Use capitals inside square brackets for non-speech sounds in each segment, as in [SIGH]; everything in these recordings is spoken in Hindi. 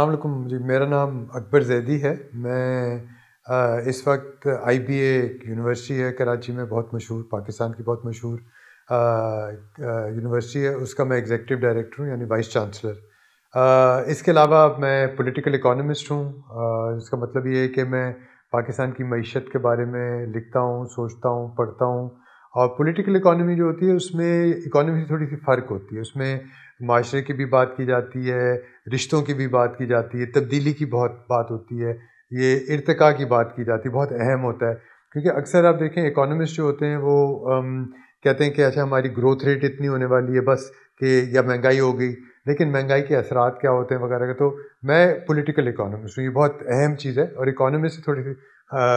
अलकुम जी मेरा नाम अकबर जैदी है मैं आ, इस वक्त आई बी एक यूनिवर्सिटी है कराची में बहुत मशहूर पाकिस्तान की बहुत मशहूर यूनिवर्सिटी है उसका मैं एग्जेक्टिव डायरेक्टर हूँ यानी वाइस चांसलर इसके अलावा मैं पॉलिटिकल इकोनॉमिस्ट हूँ इसका मतलब ये है कि मैं पाकिस्तान की मीशत के बारे में लिखता हूँ सोचता हूँ पढ़ता हूँ और पॉलिटिकल इकोनॉमी जो होती है उसमें इकोनॉमी से थोड़ी सी फ़र्क होती है उसमें माशरे की भी बात की जाती है रिश्तों की भी बात की जाती है तब्दीली की बहुत बात होती है ये इरतका की बात की जाती है बहुत अहम होता है क्योंकि अक्सर आप देखें इकोनॉमिस्ट जो होते हैं वो अम, कहते हैं कि अच्छा हमारी ग्रोथ रेट इतनी होने वाली है बस कि या महंगाई हो गई लेकिन महंगाई के असरात क्या होते हैं वगैरह का तो मैं पॉलिटिकल इकोनॉमिस्ट हूँ ये बहुत अहम चीज़ है और इकोनॉमी से थोड़ी सी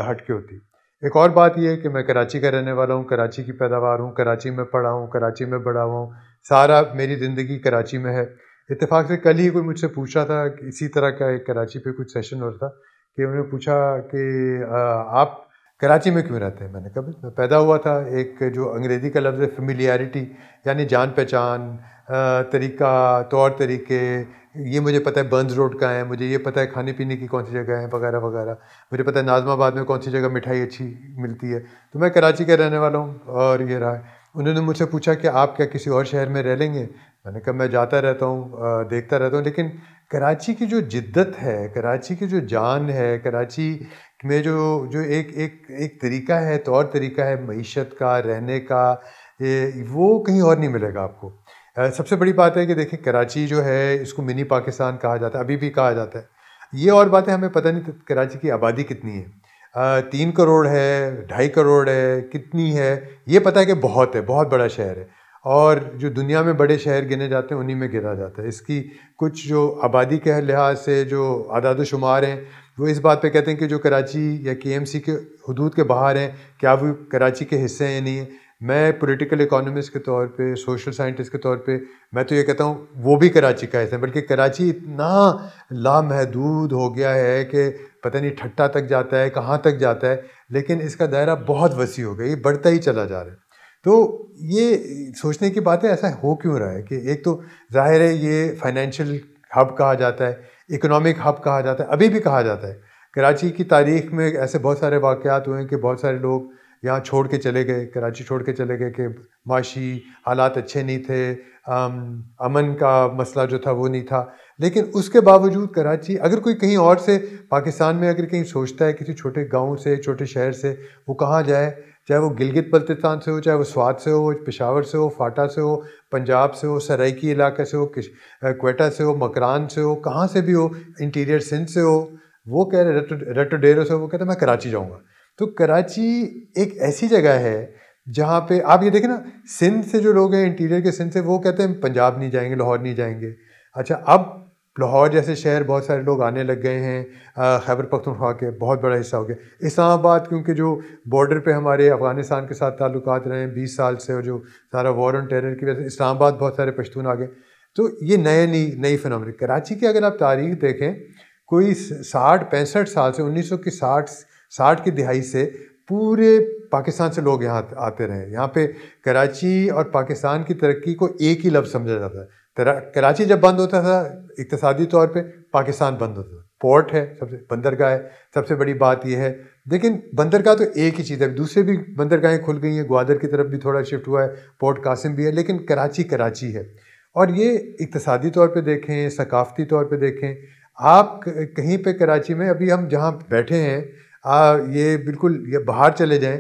हटके होती एक और बात यह है कि मैं कराची का रहने वाला हूँ कराची की पैदावार हूँ कराची में पढ़ा हूँ कराची में बड़ा हुआ हूँ सारा मेरी ज़िंदगी कराची में है इतफाक़ से कल ही कोई मुझसे पूछ रहा था इसी तरह का एक कराची पे कुछ सेशन हो रहा था कि उन्होंने पूछा कि आप कराची में क्यों रहते हैं मैंने कहा मैं पैदा हुआ था एक जो अंग्रेज़ी का लफ्ज़ है फेमिलियरिटी यानी जान पहचान तरीका तौर तरीके ये मुझे पता है बंस रोड का है मुझे ये पता है खाने पीने की कौन सी जगह है वगैरह वगैरह मुझे पता है नाजमाबाद में कौन सी जगह मिठाई अच्छी मिलती है तो मैं कराची का रहने वाला हूँ और ये रहा है उन्होंने मुझसे पूछा कि आप क्या किसी और शहर में रह लेंगे मैंने कहा मैं जाता रहता हूँ देखता रहता हूँ लेकिन कराची की जो जिद्दत है कराची की जो जान है कराची में जो जो एक एक एक तरीका है तौर तो तरीका है मीशत का रहने का ए, वो कहीं और नहीं मिलेगा आपको सबसे बड़ी बात है कि देखिए कराची जो है इसको मिनी पाकिस्तान कहा जाता है अभी भी कहा जाता है ये और बातें हमें पता नहीं तो कराची की आबादी कितनी है तीन करोड़ है ढाई करोड़ है कितनी है ये पता है कि बहुत है बहुत बड़ा शहर है और जो दुनिया में बड़े शहर गिने जाते हैं उन्हीं में गिरा जाता है इसकी कुछ जो आबादी के लिहाज से जो आदाद शुमार हैं वो इस बात पे कहते हैं कि जो कराची या के एम सी के हदूद के बाहर हैं क्या वो कराची के हिस्से हैं नहीं है मैं पॉलिटिकल इकोनॉमिस्ट के तौर पे सोशल साइंटिस्ट के तौर पे मैं तो ये कहता हूँ वो भी कराची का हिस्सा है बल्कि कराची इतना लामहदूद हो गया है कि पता नहीं ठट्टा तक जाता है कहाँ तक जाता है लेकिन इसका दायरा बहुत वसी हो गया ये बढ़ता ही चला जा रहा है तो ये सोचने की बात है ऐसा हो क्यों रहा है कि एक तो जाहिर है ये फाइनेंशियल हब कहा जाता है इकोनॉमिक हब कहा जाता है अभी भी कहा जाता है कराची की तारीख में ऐसे बहुत सारे वाक़ हुए हैं कि बहुत सारे लोग यहाँ छोड़ के चले गए कराची छोड़ के चले गए कि माशी हालात अच्छे नहीं थे आम, अमन का मसला जो था वो नहीं था लेकिन उसके बावजूद कराची अगर कोई कहीं और से पाकिस्तान में अगर कहीं सोचता है किसी छोटे गांव से छोटे शहर से वो कहाँ जाए चाहे वो गिलगित बल्तिस्तान से हो चाहे वो स्वाद से हो पिशावर से हो फाटा से हो पंजाब से हो सराइकी इलाके से हो कोटा से हो मकरान से हो कहाँ से भी हो इंटीरियर सिंध से हो वो कह रहे डेरो से वो कहते मैं कराची जाऊँगा तो कराची एक ऐसी जगह है जहाँ पे आप ये देखें ना सिंध से जो लोग हैं इंटीरियर के सिंध से वो कहते हैं पंजाब नहीं जाएंगे लाहौर नहीं जाएंगे अच्छा अब लाहौर जैसे शहर बहुत सारे लोग आने लग गए हैं खैबर पख्तनख्वा के बहुत बड़ा हिस्सा हो गया इस्लामाबाद क्योंकि जो बॉर्डर पे हमारे अफ़गानिस्तान के साथ ताल्लुक रहे हैं बीस साल से और जो सारा वॉर ऑन टेरर की वजह से इस्लामाबाद बहुत सारे पश्तून आ गए तो ये नए नई नई फिनमिन कराची की अगर आप तारीख देखें कोई साठ पैंसठ साल से उन्नीस सौ साठ की दिहाई से पूरे पाकिस्तान से लोग यहाँ आते रहे यहाँ पे कराची और पाकिस्तान की तरक्की को एक ही लफ्ज़ समझा जाता है कराची जब बंद होता था इकतसादी तौर पे पाकिस्तान बंद होता था पोर्ट है सबसे बंदरगाह है सबसे बड़ी बात यह है लेकिन बंदरगाह तो एक ही चीज़ है दूसरे भी बंदरगाहें खुल गई हैं ग्वादर की तरफ भी थोड़ा शिफ्ट हुआ है पोर्ट कासिम भी है लेकिन कराची कराची है और ये इकतसादी तौर पर देखें सकाफ़ती तौर पर देखें आप कहीं पर कराची में अभी हम जहाँ बैठे हैं आ, ये बिल्कुल ये बाहर चले जाएं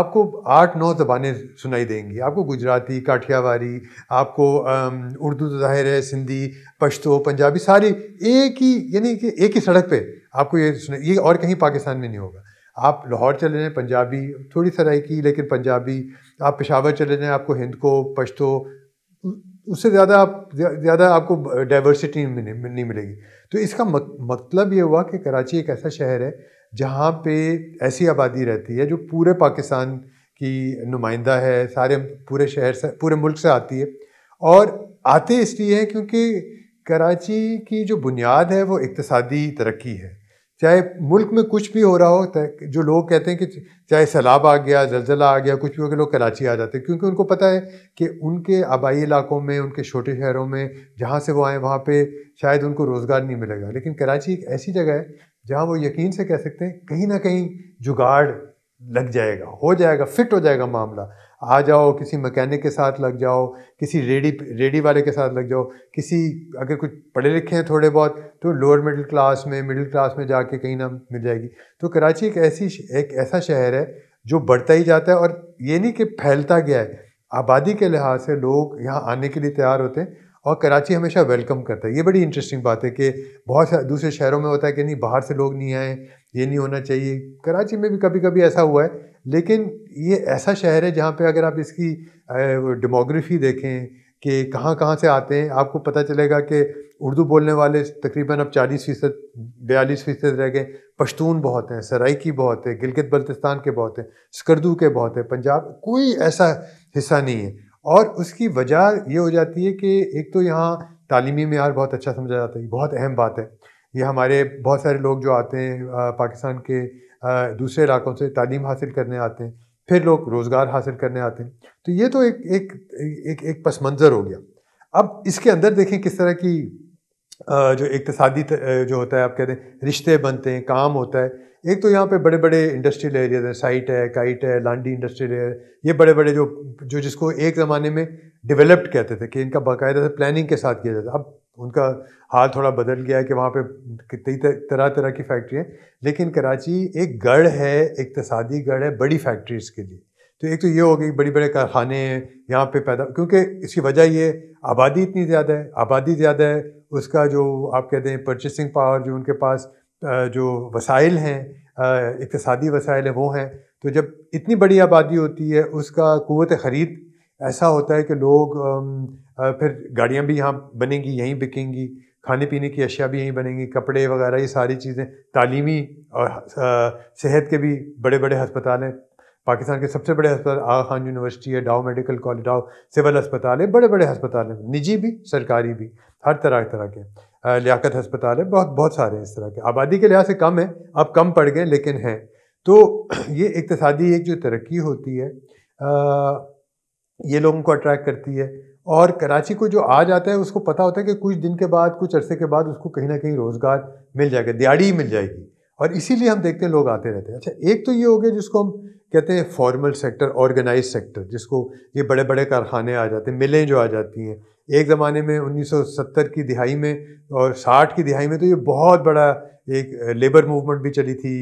आपको आठ नौ जबानें सुनाई देंगी आपको गुजराती काठियावाड़ी आपको उर्दू तो ज़ाहिर है सिंधी पश्तो पंजाबी सारी एक ही यानी कि एक ही सड़क पे आपको ये सुना ये और कहीं पाकिस्तान में नहीं होगा आप लाहौर चले जाएँ पंजाबी थोड़ी की लेकिन पंजाबी आप पेशावर चले जाएँ आपको हिंद को पश्तो उससे ज़्यादा आप ज़्यादा आपको डाइवर्सिटी नहीं मिलेगी तो इसका मतलब ये हुआ कि कराची एक ऐसा शहर है जहाँ पे ऐसी आबादी रहती है जो पूरे पाकिस्तान की नुमाइंदा है सारे पूरे शहर से पूरे मुल्क से आती है और आते इसलिए हैं क्योंकि कराची की जो बुनियाद है वो इकतसादी तरक्की है चाहे मुल्क में कुछ भी हो रहा हो जो लोग कहते हैं कि चाहे सैलाब आ गया जलजला आ गया कुछ भी हो गया लोग कराची आ जाते हैं क्योंकि उनको पता है कि उनके आबाई इलाकों में उनके छोटे शहरों में जहाँ से वो आए वहाँ पे शायद उनको रोज़गार नहीं मिलेगा लेकिन कराची एक ऐसी जगह है जहाँ वो यकीन से कह सकते हैं कहीं ना कहीं जुगाड़ लग जाएगा हो जाएगा फिट हो जाएगा मामला आ जाओ किसी मकैनिक के साथ लग जाओ किसी रेडी रेडी वाले के साथ लग जाओ किसी अगर कुछ पढ़े लिखे हैं थोड़े बहुत तो लोअर मिडिल क्लास में मिडिल क्लास में जाके कहीं ना मिल जाएगी तो कराची एक ऐसी एक ऐसा शहर है जो बढ़ता ही जाता है और ये नहीं कि फैलता गया है आबादी के लिहाज से लोग यहाँ आने के लिए तैयार होते हैं और कराची हमेशा वेलकम करता है ये बड़ी इंटरेस्टिंग बात है कि बहुत दूसरे शहरों में होता है कि नहीं बाहर से लोग नहीं आए ये नहीं होना चाहिए कराची में भी कभी कभी ऐसा हुआ है लेकिन ये ऐसा शहर है जहाँ पे अगर आप इसकी डेमोग्राफी देखें कि कहाँ कहाँ से आते हैं आपको पता चलेगा कि उर्दू बोलने वाले तकरीबन अब चालीस फ़ीसद बयालीस फ़ीसद रह गए पश्तून बहुत हैं सराइकी बहुत है गिलगित बल्तिस्तान के बहुत हैं स्कर्दू के बहुत हैं पंजाब कोई ऐसा हिस्सा नहीं है और उसकी वजह ये हो जाती है कि एक तो यहाँ तालीमी मैार बहुत अच्छा समझा जाता है बहुत अहम बात है ये हमारे बहुत सारे लोग जो आते हैं पाकिस्तान के दूसरे इलाकों से तालीम हासिल करने आते हैं फिर लोग रोज़गार हासिल करने आते हैं तो ये तो एक एक एक एक पस मंज़र हो गया अब इसके अंदर देखें किस तरह की जो इकतसादी जो होता है आप कहते हैं रिश्ते बनते हैं काम होता है एक तो यहाँ पे बड़े बड़े इंडस्ट्रियल एरियाज हैं साइट है काइट है लांडी इंडस्ट्रियल एरिया ये बड़े बड़े जो जो जिसको एक ज़माने में डेवलप्ड कहते थे कि इनका बाकायदा से प्लानिंग के साथ किया जाता अब उनका हाल थोड़ा बदल गया है कि वहाँ पे कई तरह तरह की फैक्ट्री हैं लेकिन कराची एक गढ़ है इकतसादी गढ़ है बड़ी फैक्ट्रीज़ के लिए तो एक तो ये हो गई बड़ी बड़े कारखाने हैं यहाँ पे पैदा क्योंकि इसकी वजह ये आबादी इतनी ज़्यादा है आबादी ज़्यादा है उसका जो आप कहते हैं परचेसिंग पावर जो उनके पास जो वसाइल हैं इकतदी वसाइल हैं वो हैं तो जब इतनी बड़ी आबादी होती है उसका क़वत ख़रीद ऐसा होता है कि लोग फिर गाड़ियाँ भी यहाँ बनेंगी यहीं बिकेंगी खाने पीने की अशिया भी यहीं बनेंगी कपड़े वगैरह ये सारी चीज़ें तालीमी और सेहत के भी बड़े बड़े हस्पताल हैं पाकिस्तान के सबसे बड़े अस्पताल आगा खान यूनिवर्सिटी है Dow medical college Dow civil अस्पताल है बड़े बड़े अस्पताल हैं निजी भी सरकारी भी हर तरह तरह के लियाकत हस्पताल है बहुत बहुत सारे हैं इस तरह के आबादी के लिहाज से कम है अब कम पड़ गए लेकिन हैं तो [CLEARS THROAT] ये इकतदी एक जो तरक्की होती है आ, ये लोगों को अट्रैक्ट करती है और कराची को जो आ जाता है उसको पता होता है कि कुछ दिन के बाद कुछ अरसे के बाद उसको कहीं ना कहीं रोज़गार मिल जाएगा दिहाड़ी मिल जाएगी और इसीलिए हम देखते हैं लोग आते रहते हैं अच्छा एक तो ये हो गया जिसको हम कहते हैं फॉर्मल सेक्टर ऑर्गेनाइज सेक्टर जिसको ये बड़े बड़े कारखाने आ जाते हैं मिलें जो आ जाती हैं एक ज़माने में 1970 की दिहाई में और 60 की दिहाई में तो ये बहुत बड़ा एक लेबर मूवमेंट भी चली थी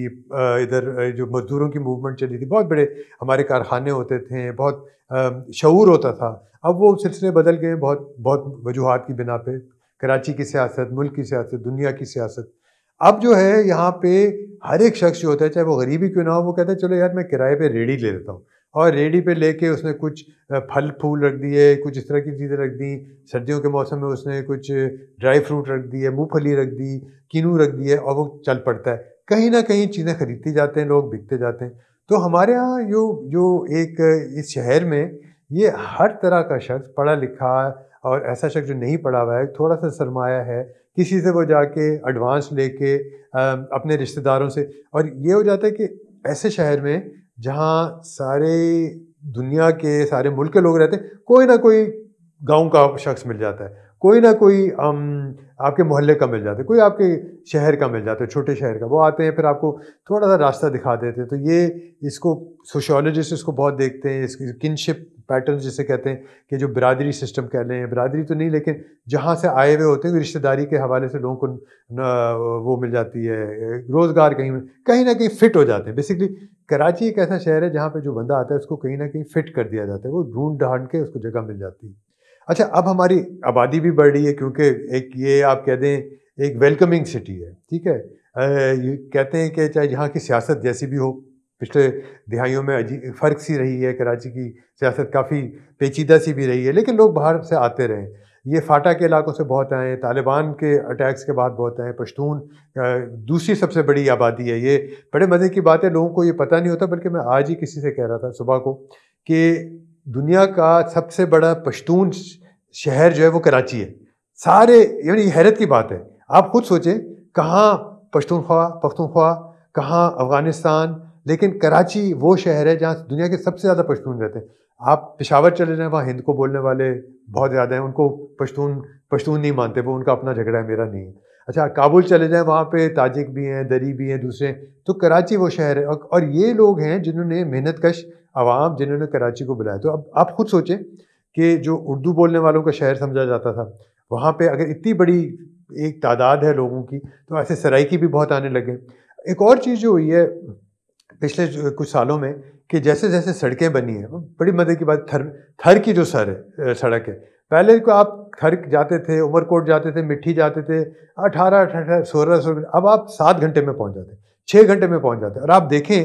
इधर जो मज़दूरों की मूवमेंट चली थी बहुत बड़े हमारे कारखाने होते थे बहुत शूर होता था अब वो सिलसिले बदल गए बहुत बहुत वजूहत की बिना पे कराची की सियासत मुल्क की सियासत दुनिया की सियासत अब जो है यहाँ पे हर एक शख्स जो होता है चाहे वो गरीबी क्यों ना हो वो कहता है चलो यार मैं किराए पे रेडी ले लेता हूँ और रेडी पे लेके उसने कुछ फल फूल रख दिए कुछ इस तरह की चीज़ें रख दी सर्दियों के मौसम में उसने कुछ ड्राई फ्रूट रख दिए मूँगफली रख दी किनू रख दिए और वो चल पड़ता है कहीं ना कहीं चीज़ें खरीदते जाते हैं लोग बिकते जाते हैं तो हमारे यहाँ जो जो एक इस शहर में ये हर तरह का शख्स पढ़ा लिखा और ऐसा शख्स जो नहीं पढ़ा हुआ है थोड़ा सा सरमाया है किसी से वो जाके एडवांस लेके अपने रिश्तेदारों से और ये हो जाता है कि ऐसे शहर में जहाँ सारे दुनिया के सारे मुल्क के लोग रहते हैं कोई ना कोई गांव का शख्स मिल जाता है कोई ना कोई आपके मोहल्ले का मिल जाता है कोई आपके शहर का मिल जाता है छोटे शहर का वो आते हैं फिर आपको थोड़ा सा रास्ता दिखा देते हैं तो ये इसको सोशोलॉजिस्ट इसको बहुत देखते हैं इसकी किनशिप पैटर्न जिसे कहते हैं कि जो बरदरी सिस्टम कह लें बरदरी तो नहीं लेकिन जहाँ से आए हुए होते हैं रिश्तेदारी के हवाले से लोगों को वो मिल जाती है रोज़गार कहीं कहीं ना कहीं फ़िट हो जाते हैं बेसिकली कराची एक ऐसा शहर है जहाँ पर जो बंदा आता है उसको कहीं ना कहीं फ़िट कर दिया जाता है वो ढूंढ ढांड के उसको जगह मिल जाती है अच्छा अब हमारी आबादी भी बढ़ रही है क्योंकि एक ये आप कह दें एक वेलकमिंग सिटी है ठीक है कहते हैं कि चाहे यहाँ की सियासत जैसी भी हो पिछले दिहाइयों में फ़र्क सी रही है कराची की सियासत काफ़ी पेचीदा सी भी रही है लेकिन लोग बाहर से आते रहे ये फाटा के इलाकों से बहुत आए हैं तालिबान के अटैक्स के बाद बहुत आए हैं पश्तून दूसरी सबसे बड़ी आबादी है ये बड़े मज़े की बात है लोगों को ये पता नहीं होता बल्कि मैं आज ही किसी से कह रहा था सुबह को कि दुनिया का सबसे बड़ा पश्तून शहर जो है वो कराची है सारे यानी हैरत की बात है आप खुद सोचें कहाँ पश्तूनख्वा पख्तूनख्वा कहाँ अफ़गानिस्तान लेकिन कराची वो शहर है जहाँ दुनिया के सबसे ज़्यादा पश्तून रहते हैं आप पिशावर चले जाएँ वहाँ हिंद को बोलने वाले बहुत ज़्यादा हैं उनको पश्तून पश्तून नहीं मानते वो उनका अपना झगड़ा है मेरा नहीं है अच्छा काबुल चले जाएँ वहाँ पे ताजिक भी हैं दरी भी हैं दूसरे तो कराची वो शहर है और ये लोग हैं जिन्होंने मेहनत कश आवाम जिन्होंने कराची को बुलाया तो अब आप खुद सोचें कि जो उर्दू बोलने वालों का शहर समझा जाता था वहाँ पर अगर इतनी बड़ी एक तादाद है लोगों की तो ऐसे सराइकी भी बहुत आने लगे एक और चीज़ जो हुई है पिछले कुछ सालों में कि जैसे जैसे सड़कें बनी हैं बड़ी मदद की बात थर थर की जो सर है सड़क है पहले को आप थर जाते थे उमरकोट जाते थे मिट्टी जाते थे अठारह अठारह सोलह सोलह अब आप सात घंटे में पहुंच जाते छः घंटे में पहुंच जाते और आप देखें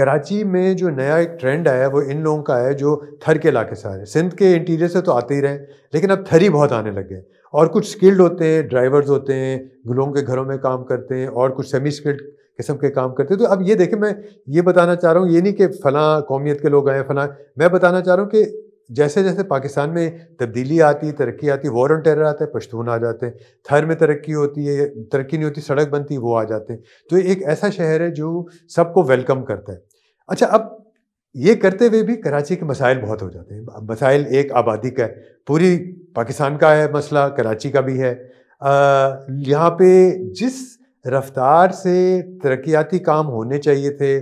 कराची में जो नया एक ट्रेंड आया वो इन लोगों का है जो थर के इलाके से आ रहे हैं सिंध के इंटीरियर से तो आते ही रहें लेकिन अब थर ही बहुत आने लगे और कुछ स्किल्ड होते हैं ड्राइवर्स होते हैं लोगों के घरों में काम करते हैं और कुछ सेमी स्किल्ड किस्म के काम करते तो अब ये देखें मैं ये बताना चाह रहा हूँ ये नहीं कि फ़लाँ कौमियत के लोग आए फ़लाँ मैं बताना चाह रहा हूँ कि जैसे जैसे पाकिस्तान में तब्दीली आती तरक्की आती वॉर ऑन टेरर आता है पश्तून आ जाते हैं थर में तरक्की होती है तरक्की नहीं होती सड़क बनती वो आ जाते हैं तो एक ऐसा शहर है जो सबको वेलकम करता है अच्छा अब ये करते हुए भी कराची के मसाइल बहुत हो जाते हैं मसाइल एक आबादी का है पूरी पाकिस्तान का है मसला कराची का भी है यहाँ पे जिस रफ्तार से तरक्याती काम होने चाहिए थे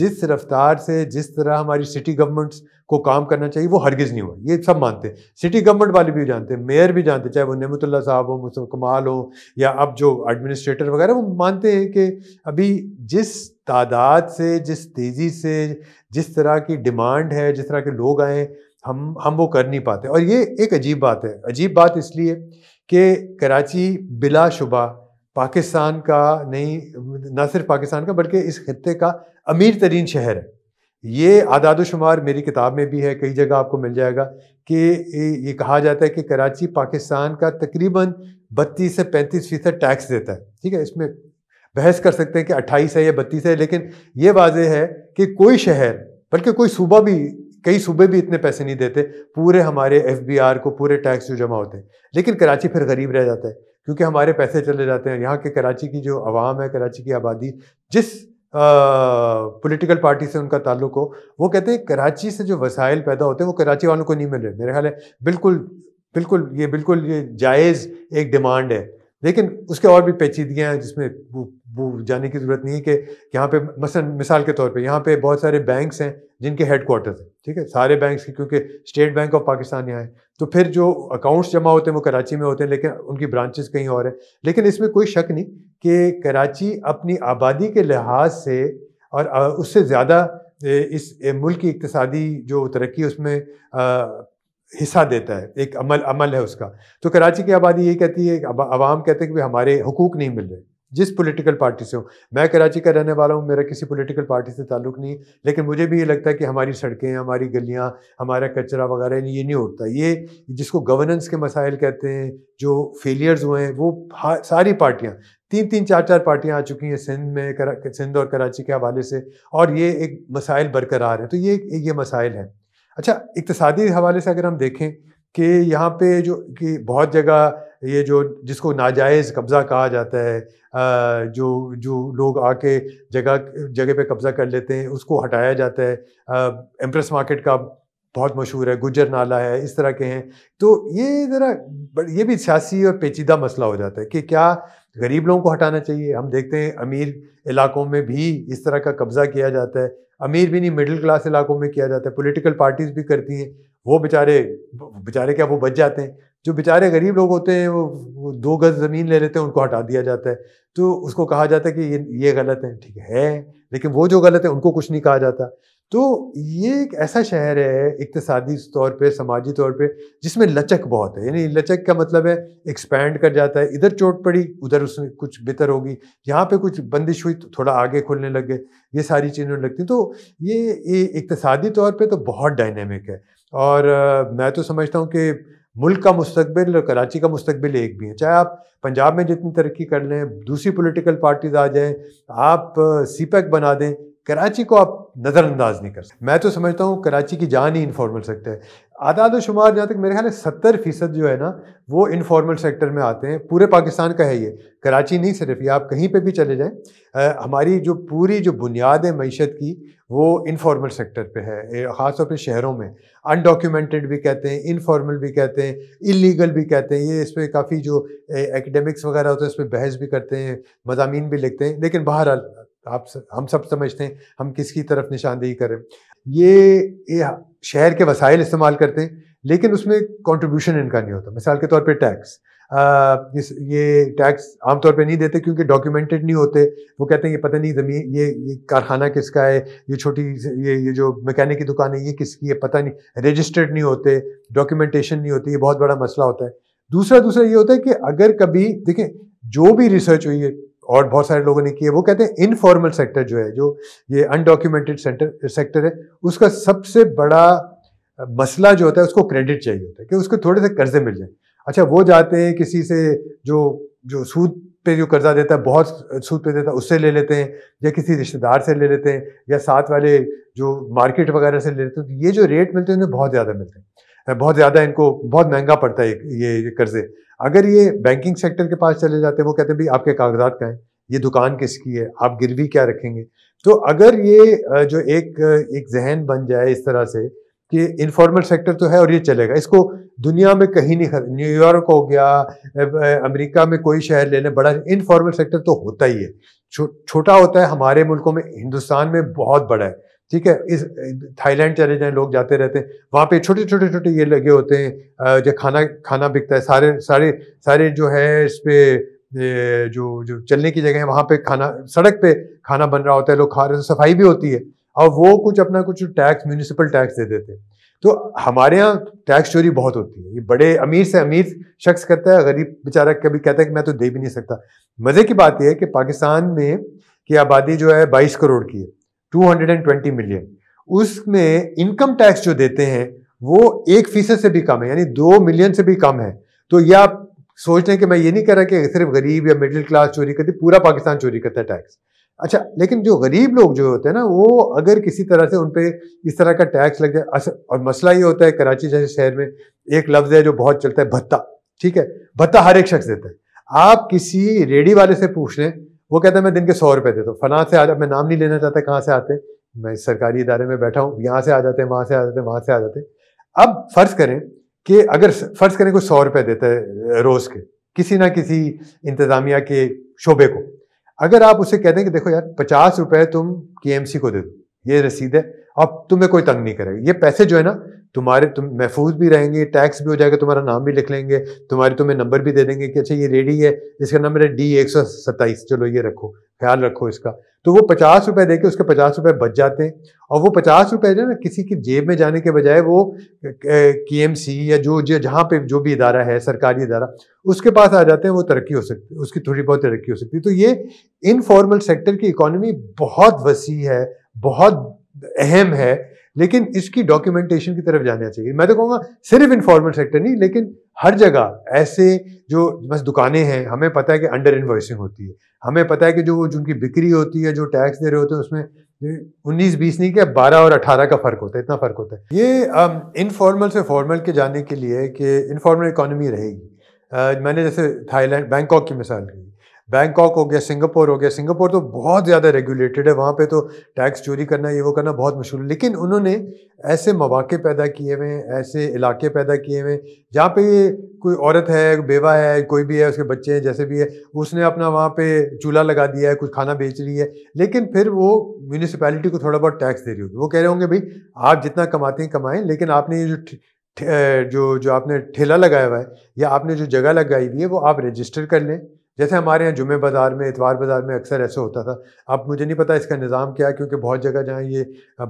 जिस रफ्तार से जिस तरह हमारी सिटी गवर्नमेंट्स को काम करना चाहिए वो हरगिज़ नहीं हुआ ये सब मानते हैं सिटी गवर्नमेंट वाले भी जानते हैं मेयर भी जानते चाहे वो नमतुल्ला साहब हो मुस्तफ़ कमाल हो या अब जो एडमिनिस्ट्रेटर वगैरह वो मानते हैं कि अभी जिस तादाद से जिस तेज़ी से जिस तरह की डिमांड है जिस तरह के लोग आए हम हम वो कर नहीं पाते और ये एक अजीब बात है अजीब बात इसलिए कि कराची बिला शुबा पाकिस्तान का नहीं ना सिर्फ पाकिस्तान का बल्कि इस खत्े का अमीर तरीन शहर है ये आदाद शुमार मेरी किताब में भी है कई जगह आपको मिल जाएगा कि ये कहा जाता है कि कराची पाकिस्तान का तकरीबन बत्तीस से पैंतीस फ़ीसद टैक्स देता है ठीक है इसमें बहस कर सकते हैं कि अट्ठाईस है या बत्तीस है लेकिन ये वाजह है कि कोई शहर बल्कि कोई सूबा भी कई सूबे भी इतने पैसे नहीं देते पूरे हमारे एफ को पूरे टैक्स जो जमा होते हैं लेकिन कराची फिर गरीब रह जाता है क्योंकि हमारे पैसे चले जाते हैं यहाँ के कराची की जो आवाम है कराची की आबादी जिस पॉलिटिकल पार्टी से उनका ताल्लुक हो वो कहते हैं कराची से जो वसाइल पैदा होते हैं वो कराची वालों को नहीं मिल रहे मेरे ख्याल है बिल्कुल बिल्कुल ये बिल्कुल ये जायज़ एक डिमांड है लेकिन उसके और भी पेचीदगियाँ हैं जिसमें वो वो जाने की ज़रूरत नहीं है कि यहाँ पे मसलन मिसाल के तौर पे यहाँ पे बहुत सारे बैंक्स हैं जिनके हेड क्वार्टर हैं ठीक है सारे बैंक्स के क्योंकि स्टेट बैंक ऑफ पाकिस्तान यहाँ है तो फिर जो अकाउंट्स जमा होते हैं वो कराची में होते हैं लेकिन उनकी ब्रांचेस कहीं और हैं लेकिन इसमें कोई शक नहीं कि कराची अपनी आबादी के लिहाज से और उससे ज़्यादा इस मुल्क की इकतदी जो तरक्की उसमें हिस्सा देता है एक अमल अमल है उसका तो कराची की आबादी ये कहती है आवाम कहते हैं कि हमारे हकूक नहीं मिल रहे जिस पॉलिटिकल पार्टी से हूँ मैं कराची का रहने वाला हूँ मेरा किसी पॉलिटिकल पार्टी से ताल्लुक नहीं लेकिन मुझे भी ये लगता है कि हमारी सड़कें हमारी गलियाँ हमारा कचरा वगैरह ये नहीं उठता ये जिसको गवर्नेंस के मसाइल कहते हैं जो फेलियर्स हुए हैं वो सारी पार्टियाँ तीन तीन चार चार पार्टियाँ आ चुकी हैं सिंध में सिंध और कराची के हवाले से और ये एक मसाइल बरकरार है तो ये ये मसाइल है अच्छा इकतसादी हवाले से अगर हम देखें कि यहाँ पे जो कि बहुत जगह ये जो जिसको नाजायज़ कब्ज़ा कहा जाता है जो जो लोग आके जगह जगह पे कब्ज़ा कर लेते हैं उसको हटाया जाता है एम्प्रेस मार्केट का बहुत मशहूर है गुजर नाला है इस तरह के हैं तो ये ज़रा ये भी सियासी और पेचीदा मसला हो जाता है कि क्या गरीब लोगों को हटाना चाहिए हम देखते हैं अमीर इलाकों में भी इस तरह का कब्ज़ा किया जाता है अमीर भी नहीं मिडिल क्लास इलाकों में किया जाता है पोलिटिकल पार्टीज़ भी करती हैं वो बेचारे बेचारे क्या वो बच जाते हैं जो बेचारे गरीब लोग होते हैं वो दो गज ज़मीन ले लेते हैं उनको हटा दिया जाता है तो उसको कहा जाता है कि ये ये गलत है ठीक है लेकिन वो जो गलत है उनको कुछ नहीं कहा जाता तो ये एक ऐसा शहर है इकतसादी तौर पे समाजी तौर पे जिसमें लचक बहुत है यानी लचक का मतलब है एक्सपैंड कर जाता है इधर चोट पड़ी उधर उसमें कुछ बेहतर होगी यहाँ पे कुछ बंदिश हुई तो थोड़ा आगे खुलने लग गए ये सारी चीज़ें लगती तो ये इकतसादी तौर पे तो बहुत डायनेमिक है और आ, मैं तो समझता हूँ कि मुल्क का मुस्तबिल और कराची का मुस्तबिल एक भी है चाहे आप पंजाब में जितनी तरक्की कर लें दूसरी पॉलिटिकल पार्टीज आ जाएं आप सी पैक बना दें कराची को आप नज़रअंदाज नहीं कर सकते मैं तो समझता हूँ कराची की जान ही इनफॉर्मल सेक्टर है आदाद व शुमार जहाँ तक मेरे ख्याल सत्तर फ़ीसद जो है ना वो इनफॉर्मल सेक्टर में आते हैं पूरे पाकिस्तान का है ये कराची नहीं सिर्फ ये आप कहीं पर भी चले जाएँ हमारी जो पूरी जो बुनियाद है मीशत की वो इनफॉर्मल सेक्टर पर है ख़ासतौर पर शहरों में अनडॉक्यूमेंटेड भी कहते हैं इनफॉर्मल भी कहते हैं इलीगल भी कहते हैं ये इस पर काफ़ी जो एकेडमिक्स वगैरह होते हैं इस पर बहस भी करते हैं मजामी भी लिखते हैं लेकिन बहरहाल आप स, हम सब समझते हैं हम किसकी तरफ निशानदेही करें ये, ये शहर के वसाइल इस्तेमाल करते हैं लेकिन उसमें कॉन्ट्रीब्यूशन इनका नहीं होता मिसाल के तौर पर टैक्स आ, इस ये टैक्स आमतौर पे नहीं देते क्योंकि डॉक्यूमेंटेड नहीं होते वो कहते हैं ये पता नहीं ज़मीन ये, ये कारखाना किसका है ये छोटी ये ये जो मैकेनिक की दुकान है ये किसकी है पता नहीं रजिस्टर्ड नहीं होते डॉक्यूमेंटेशन नहीं होती ये बहुत बड़ा मसला होता है दूसरा दूसरा ये होता है कि अगर कभी देखें जो भी रिसर्च हुई है और बहुत सारे लोगों ने किए वो कहते हैं इनफॉर्मल सेक्टर जो है जो ये अनडॉक्यूमेंटेड सेक्टर सेक्टर है उसका सबसे बड़ा मसला जो होता है उसको क्रेडिट चाहिए होता है कि उसको थोड़े से कर्जे मिल जाए अच्छा वो जाते हैं किसी से जो जो सूद पे जो कर्जा देता है बहुत सूद पे देता है उससे ले लेते हैं या किसी रिश्तेदार से ले लेते हैं या साथ वाले जो मार्केट वगैरह से ले लेते हैं तो ये जो रेट मिलते हैं उन्हें बहुत ज़्यादा मिलते हैं बहुत ज़्यादा इनको बहुत महंगा पड़ता है ये कर्जे अगर ये बैंकिंग सेक्टर के पास चले जाते हैं वो कहते हैं भाई आपके कागजात का है ये दुकान किसकी है आप गिरवी क्या रखेंगे तो अगर ये जो एक एक जहन बन जाए इस तरह से कि इनफॉर्मल सेक्टर तो है और ये चलेगा इसको दुनिया में कहीं नहीं न्यूयॉर्क हो गया अमेरिका में कोई शहर लेने बड़ा इनफॉर्मल सेक्टर तो होता ही है छो, छोटा होता है हमारे मुल्कों में हिंदुस्तान में बहुत बड़ा है ठीक है इस थाईलैंड चले जाएं लोग जाते रहते हैं वहाँ पे छोटे छोटे छोटे ये लगे होते हैं जो खाना खाना बिकता है सारे सारे सारे जो है इस पर जो जो चलने की जगह है वहाँ पे खाना सड़क पे खाना बन रहा होता है लोग खा रहे हैं सफाई भी होती है और वो कुछ अपना कुछ टैक्स म्यूनिसिपल टैक्स दे देते हैं तो हमारे यहाँ टैक्स चोरी बहुत होती है ये बड़े अमीर से अमीर शख्स करता है गरीब बेचारा कभी कहता है कि मैं तो दे भी नहीं सकता मज़े की बात यह है कि पाकिस्तान में की आबादी जो है बाईस करोड़ की है 220 मिलियन उसमें इनकम टैक्स जो देते हैं वो एक फीसद से भी कम है यानी दो मिलियन से भी कम है तो ये आप सोच लें कि मैं ये नहीं कह रहा कि सिर्फ गरीब या मिडिल क्लास चोरी करती पूरा पाकिस्तान चोरी करता है टैक्स अच्छा लेकिन जो गरीब लोग जो होते हैं ना वो अगर किसी तरह से उन पर इस तरह का टैक्स लग जाए और मसला ये होता है कराची जैसे शहर में एक लफ्ज़ है जो बहुत चलता है भत्ता ठीक है भत्ता हर एक शख्स देता है आप किसी रेडी वाले से पूछ लें वो कहता है मैं दिन के सौ रुपए देता हूँ फलां से आ जा मैं नाम नहीं लेना चाहता कहाँ से आते मैं सरकारी इदारे में बैठा हूँ यहाँ से आ जाते हैं वहाँ से आ जाते हैं वहाँ से आ जाते अब फ़र्ज़ करें कि अगर फ़र्ज़ करें कोई सौ रुपए देता है रोज़ के किसी ना किसी इंतज़ामिया के शोबे को अगर आप उसे कहते हैं कि देखो यार पचास रुपए तुम के को दे दो ये रसीद है अब तुम्हें कोई तंग नहीं करेगा ये पैसे जो है ना तुम्हारे तुम महफूज भी रहेंगे टैक्स भी हो जाएगा तुम्हारा नाम भी लिख लेंगे तुम्हारे तुम्हें नंबर भी दे देंगे कि अच्छा ये रेडी है इसका नंबर है डी एक सौ सत्ताईस चलो ये रखो ख्याल रखो इसका तो वो पचास रुपये दे के उसके पचास रुपये बच जाते हैं और वो पचास रुपये जो ना किसी की जेब में जाने के बजाय वो के एम सी या जो जहाँ पे जो भी इदारा है सरकारी इदारा उसके पास आ जाते हैं वो तरक्की हो सकती है उसकी थोड़ी बहुत तरक्की हो सकती है तो ये इनफॉर्मल सेक्टर की इकोनॉमी बहुत वसी है बहुत अहम है लेकिन इसकी डॉक्यूमेंटेशन की तरफ जाना चाहिए मैं तो कहूँगा सिर्फ इन्फॉर्मल सेक्टर नहीं लेकिन हर जगह ऐसे जो बस दुकानें हैं हमें पता है कि अंडर इन्वॉइसिंग होती है हमें पता है कि जो जिनकी बिक्री होती है जो टैक्स दे रहे होते हैं उसमें उन्नीस बीस नहीं क्या बारह और अठारह का फ़र्क होता है इतना फ़र्क होता है ये इनफॉर्मल से फॉर्मल के जाने के लिए कि इनफॉर्मल इकोनॉमी रहेगी मैंने जैसे थाईलैंड बैंकॉक की मिसाल ली बैंकॉक हो गया सिंगापुर हो गया सिंगापुर तो बहुत ज़्यादा रेगुलेटेड है वहाँ पे तो टैक्स चोरी करना ये वो करना बहुत है लेकिन उन्होंने ऐसे मौाक़े पैदा किए हुए हैं ऐसे इलाके पैदा किए हुए हैं जहाँ पे कोई औरत है बेवा है कोई भी है उसके बच्चे हैं जैसे भी है उसने अपना वहाँ पे चूल्हा लगा दिया है कुछ खाना बेच रही है लेकिन फिर वो म्यूनिसपैलिटी को थोड़ा बहुत टैक्स दे रही होगी वो कह रहे होंगे भाई आप जितना कमाते हैं कमाएँ लेकिन आपने ये जो जो जो आपने ठेला लगाया हुआ है या आपने जो जगह लगाई हुई है वो आप रजिस्टर कर लें जैसे हमारे यहाँ जुमे बाज़ार में इतवार बाज़ार में अक्सर ऐसा होता था अब मुझे नहीं पता इसका निज़ाम क्या है क्योंकि बहुत जगह जहाँ ये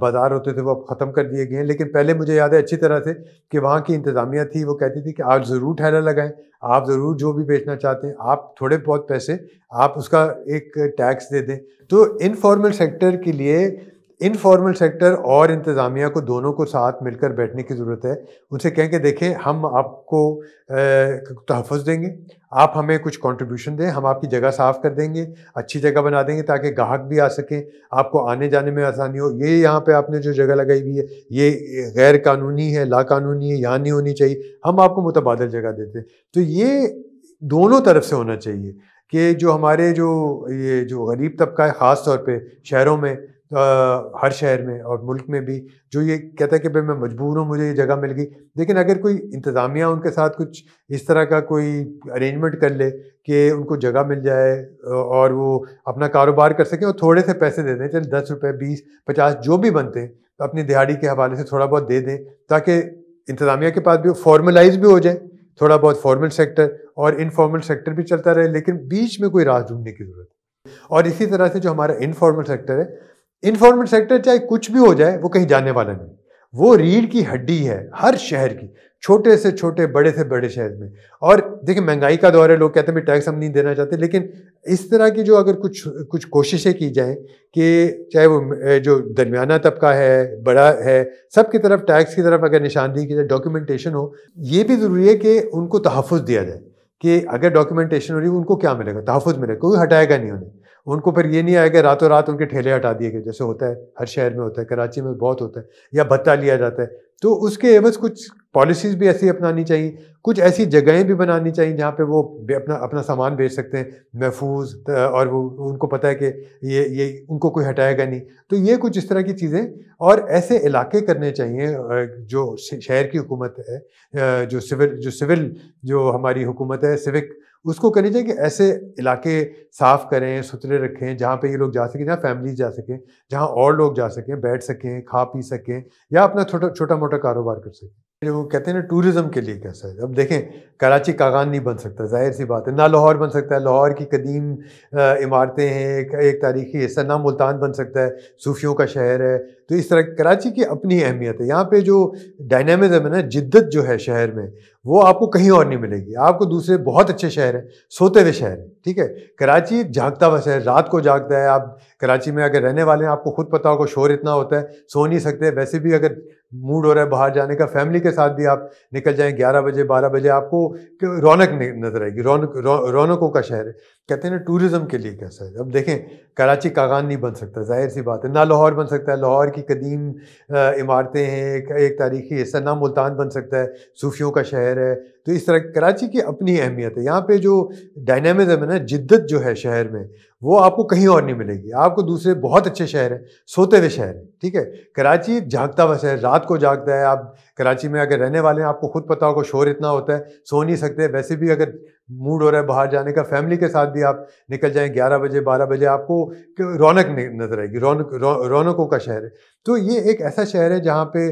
बाज़ार होते थे वो अब ख़त्म कर दिए गए हैं लेकिन पहले मुझे याद है अच्छी तरह से कि वहाँ की इंतज़ामिया थी वो कहती थी कि आप ज़रूर ठहरा लगाएं आप ज़रूर जो भी बेचना चाहते हैं आप थोड़े बहुत पैसे आप उसका एक टैक्स दे दें तो इनफॉर्मल सेक्टर के लिए इनफॉर्मल सेक्टर और इंतज़ामिया को दोनों को साथ मिलकर बैठने की ज़रूरत है उनसे कहें कि देखें हम आपको तहफ़ देंगे आप हमें कुछ कंट्रीब्यूशन दें हम आपकी जगह साफ़ कर देंगे अच्छी जगह बना देंगे ताकि गाहक भी आ सकें आपको आने जाने में आसानी हो ये यहाँ पे आपने जो जगह लगाई हुई है ये गैर कानूनी है ला कानूनी है यहाँ नहीं होनी चाहिए हम आपको मुतबादल जगह देते हैं तो ये दोनों तरफ से होना चाहिए कि जो हमारे जो ये जो गरीब तबका है ख़ास तौर पर शहरों में हर शहर में और मुल्क में भी जो ये कहता है कि भाई मैं मजबूर हूँ मुझे ये जगह मिल गई लेकिन अगर कोई इंतज़ामिया उनके साथ कुछ इस तरह का कोई अरेंजमेंट कर ले कि उनको जगह मिल जाए और वो अपना कारोबार कर सकें और थोड़े से पैसे दे दें चल दस रुपये बीस पचास जो भी बनते हैं तो अपनी दिहाड़ी के हवाले से थोड़ा बहुत दे दें ताकि इंतज़ामिया के पास भी फॉर्मलाइज भी हो जाए थोड़ा बहुत फॉर्मल सेक्टर और इनफॉर्मल सेक्टर भी चलता रहे लेकिन बीच में कोई राह ढूंढने की ज़रूरत है और इसी तरह से जो हमारा इनफॉर्मल सेक्टर है इन्फॉर्मेंट सेक्टर चाहे कुछ भी हो जाए वो कहीं जाने वाला नहीं वो रीढ़ की हड्डी है हर शहर की छोटे से छोटे बड़े से बड़े शहर में और देखिए महंगाई का दौर है लोग कहते हैं भाई टैक्स हम नहीं देना चाहते लेकिन इस तरह की जो अगर कुछ कुछ कोशिशें की जाएँ कि चाहे वो जो दरमियाना तबका है बड़ा है सब की तरफ टैक्स की तरफ अगर निशानदेही की जाए डॉक्यूमेंटेशन हो ये भी ज़रूरी है कि उनको तहफ़ दिया जाए कि अगर डॉक्यूमेंटेशन हो रही है उनको क्या मिलेगा तहफ़ मिलेगा कोई हटाएगा नहीं उन्हें उनको फिर ये नहीं आएगा रातों रात उनके ठेले हटा दिए गए जैसे होता है हर शहर में होता है कराची में बहुत होता है या भत्ता लिया जाता है तो उसके एवज कुछ पॉलिसीज भी ऐसी अपनानी चाहिए कुछ ऐसी जगहें भी बनानी चाहिए जहाँ पे वो अपना अपना सामान बेच सकते हैं महफूज और वो उनको पता है कि ये ये उनको कोई हटाएगा नहीं तो ये कुछ इस तरह की चीज़ें और ऐसे इलाके करने चाहिए जो शहर की हुकूमत है जो सिविल जो सिविल जो हमारी हुकूमत है सिविक उसको करनी चाहिए कि ऐसे इलाके साफ़ करें सुथरे रखें जहाँ पे ये लोग जा सकें जहाँ फैमिली जा सकें जहाँ और लोग जा सकें बैठ सकें खा पी सकें या अपना छोटा छोटा मोटा मोटा कारोबार कर सके वो कहते हैं ना टूरिज़्म के लिए कैसा है अब देखें कराची कागान नहीं बन सकता जाहिर सी बात है ना लाहौर बन सकता है लाहौर की कदीम इमारतें हैं एक, एक तारीखी हिस्सा ना मुल्तान बन सकता है सूफियों का शहर है तो इस तरह कराची की अपनी अहमियत है यहाँ पे जो डायनामिज़म है ना जिद्दत जो है शहर में वो आपको कहीं और नहीं मिलेगी आपको दूसरे बहुत अच्छे शहर हैं सोते हुए शहर हैं ठीक है कराची जागता हुआ शहर रात को जागता है आप कराची में अगर रहने वाले हैं आपको खुद पता होगा शोर इतना होता है सो नहीं सकते वैसे भी अगर मूड हो रहा है बाहर जाने का फैमिली के साथ भी आप निकल जाएं ग्यारह बजे बारह बजे आपको रौनक नजर आएगी रौनक रौनकों का शहर है कहते हैं ना टूरिज़्म के लिए कैसा है अब देखें कराची कागान नहीं बन सकता जाहिर सी बात है ना लाहौर बन सकता है लाहौर की कदीम इमारतें हैं एक, एक तारीखी हिस्सा ना मुल्तान बन सकता है सूफियों का शहर है तो इस तरह कराची की अपनी अहमियत है यहाँ पे जो डायनामिज्म है ना जिद्दत जो है शहर में वो आपको कहीं और नहीं मिलेगी आपको दूसरे बहुत अच्छे शहर हैं सोते हुए शहर हैं ठीक है कराची जागता हुआ शहर रात को जागता है आप कराची में अगर रहने वाले हैं आपको खुद पता होगा शोर इतना होता है सो नहीं सकते वैसे भी अगर मूड हो रहा है बाहर जाने का फैमिली के साथ भी आप निकल जाएं 11 बजे 12 बजे आपको रौनक नज़र आएगी रौनक रौनकों का शहर है तो ये एक ऐसा शहर है जहाँ पे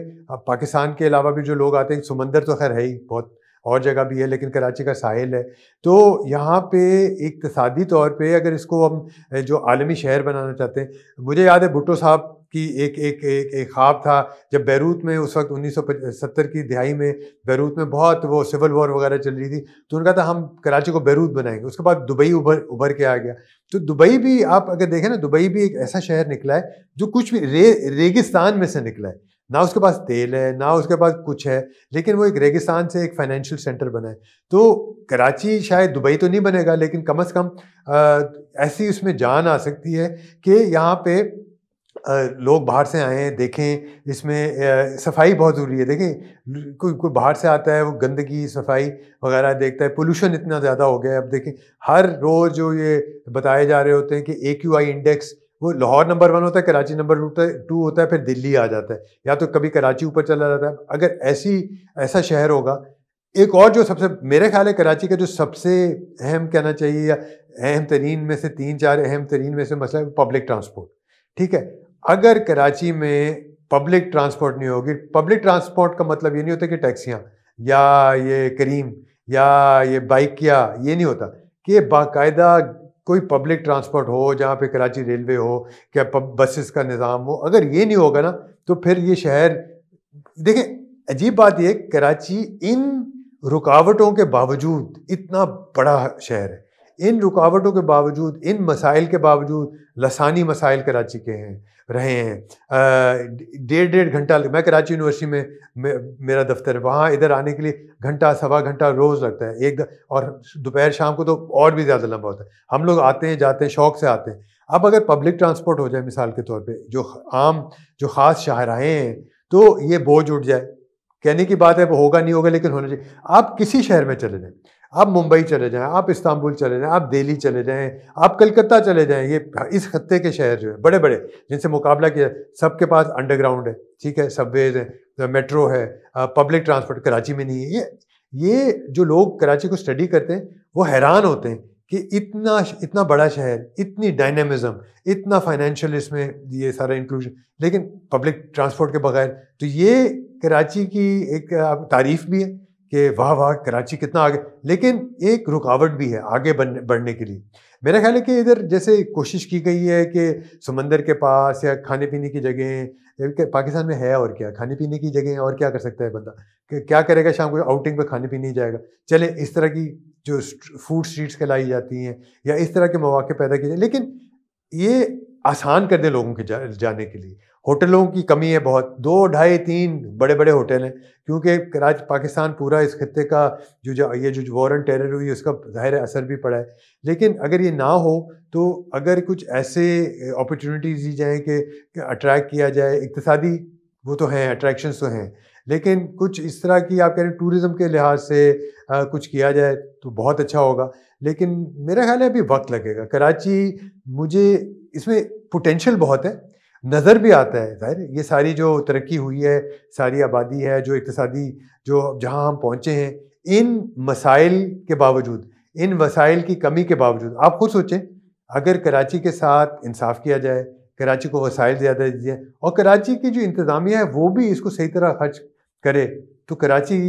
पाकिस्तान के अलावा भी जो लोग आते हैं समंदर तो खैर है ही बहुत और जगह भी है लेकिन कराची का साहिल है तो यहाँ पे इकतदी तौर पे अगर इसको हम जो आलमी शहर बनाना चाहते हैं मुझे याद है भुट्टो साहब कि एक एक एक एक ख्वाब था जब बैरूत में उस वक्त सत्तर की दिहाई में बैरूत में बहुत वो सिविल वॉर वगैरह चल रही थी तो उन्होंने कहा था हम कराची को बैरूत बनाएंगे उसके बाद दुबई उभर उभर के आ गया तो दुबई भी आप अगर देखें ना दुबई भी एक ऐसा शहर निकला है जो कुछ भी रे रेगिस्तान में से निकला है ना उसके पास तेल है ना उसके पास कुछ है लेकिन वो एक रेगिस्तान से एक फाइनेंशियल सेंटर बना है तो कराची शायद दुबई तो नहीं बनेगा लेकिन कम से कम ऐसी उसमें जान आ सकती है कि यहाँ पे लोग बाहर से आएँ देखें इसमें सफाई बहुत ज़रूरी है देखें कोई कोई बाहर से आता है वो गंदगी सफाई वगैरह देखता है पोल्यूशन इतना ज़्यादा हो गया है अब देखें हर रोज़ जो ये बताए जा रहे होते हैं कि ए क्यू आई इंडेक्स वो लाहौर नंबर वन होता है कराची नंबर टू होता है फिर दिल्ली आ जाता है या तो कभी कराची ऊपर चला जाता है अगर ऐसी ऐसा शहर होगा एक और जो सबसे मेरे ख्याल है कराची का जो सबसे अहम कहना चाहिए या अहम तरीन में से तीन चार अहम तरीन में से मसला है पब्लिक ट्रांसपोर्ट ठीक है अगर कराची में पब्लिक ट्रांसपोर्ट नहीं होगी पब्लिक ट्रांसपोर्ट का मतलब ये नहीं होता कि टैक्सियाँ या ये करीम या ये बाइक या ये नहीं होता कि बाकायदा कोई पब्लिक ट्रांसपोर्ट हो जहाँ पे कराची रेलवे हो क्या बसेस का निज़ाम हो अगर ये नहीं होगा ना तो फिर ये शहर देखें अजीब बात यह कराची इन रुकावटों के बावजूद इतना बड़ा शहर है इन रुकावटों के बावजूद इन मसाइल के बावजूद लसानी मसाइल कराची के हैं रहे हैं डेढ़ डेढ़ घंटा मैं कराची यूनिवर्सिटी में मे, मेरा दफ्तर है वहाँ इधर आने के लिए घंटा सवा घंटा रोज़ लगता है एक और दोपहर शाम को तो और भी ज़्यादा लंबा होता है हम लोग आते हैं जाते हैं शौक से आते हैं अब अगर पब्लिक ट्रांसपोर्ट हो जाए मिसाल के तौर पर जो आम जो ख़ास शाहराहें हैं तो ये बोझ उठ जाए कहने की बात है वो होगा नहीं होगा लेकिन होना चाहिए आप किसी शहर में चले जाएँ आप मुंबई चले जाएं आप इस्तांबुल चले जाएं आप दिल्ली चले जाएं आप कलकत्ता चले जाएं ये इस खत्ते के शहर जो है बड़े बड़े जिनसे मुकाबला किया सबके पास अंडरग्राउंड है ठीक है सबवेज है तो मेट्रो है पब्लिक ट्रांसपोर्ट कराची में नहीं है ये ये जो लोग कराची को स्टडी करते हैं वो हैरान होते हैं कि इतना इतना बड़ा शहर इतनी डायनेमिज़म इतना फाइनेंशियल इसमें ये सारा इंक्लूजन लेकिन पब्लिक ट्रांसपोर्ट के बगैर तो ये कराची की एक तारीफ़ भी है कि वाह वाह कराची कितना आगे लेकिन एक रुकावट भी है आगे बन बढ़ने के लिए मेरा ख्याल है कि इधर जैसे कोशिश की गई है कि समंदर के पास या खाने पीने की जगह पाकिस्तान में है और क्या खाने पीने की जगह और क्या कर सकता है बंदा क्या करेगा शाम को आउटिंग पे खाने पीने जाएगा चले इस तरह की जो फूड स्ट्रीट्स खिलाई जाती हैं या इस तरह के मौाक़े पैदा किए जाए लेकिन ये आसान कर दें लोगों के जा, जाने के लिए होटलों की कमी है बहुत दो ढाई तीन बड़े बड़े होटल हैं क्योंकि कराच पाकिस्तान पूरा इस खत्े का जो जो ये जो वॉर एंड टेरर हुई उसका ज़ाहिर असर भी पड़ा है लेकिन अगर ये ना हो तो अगर कुछ ऐसे अपॉर्चुनिटीज़ दी जाएँ कि अट्रैक्ट किया जाए इकतसादी वो तो हैं अट्रैक्शन तो हैं लेकिन कुछ इस तरह की आप कह रहे हैं टूरिज़म के लिहाज से आ, कुछ किया जाए तो बहुत अच्छा होगा लेकिन मेरा ख्याल है अभी वक्त लगेगा कराची मुझे इसमें पोटेंशल बहुत है नज़र भी आता है ज़ाहिर ये सारी जो तरक्की हुई है सारी आबादी है जो इकतदी जो जहाँ हम पहुँचे हैं इन मसाइल के बावजूद इन वसाइल की कमी के बावजूद आप खुद सोचें अगर कराची के साथ इंसाफ किया जाए कराची को वसाइल ज़्यादा दिए और कराची की जो इंतज़ामिया है वो भी इसको सही तरह खर्च करे तो कराची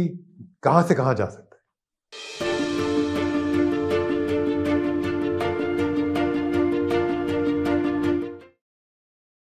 कहाँ से कहाँ जा सकता है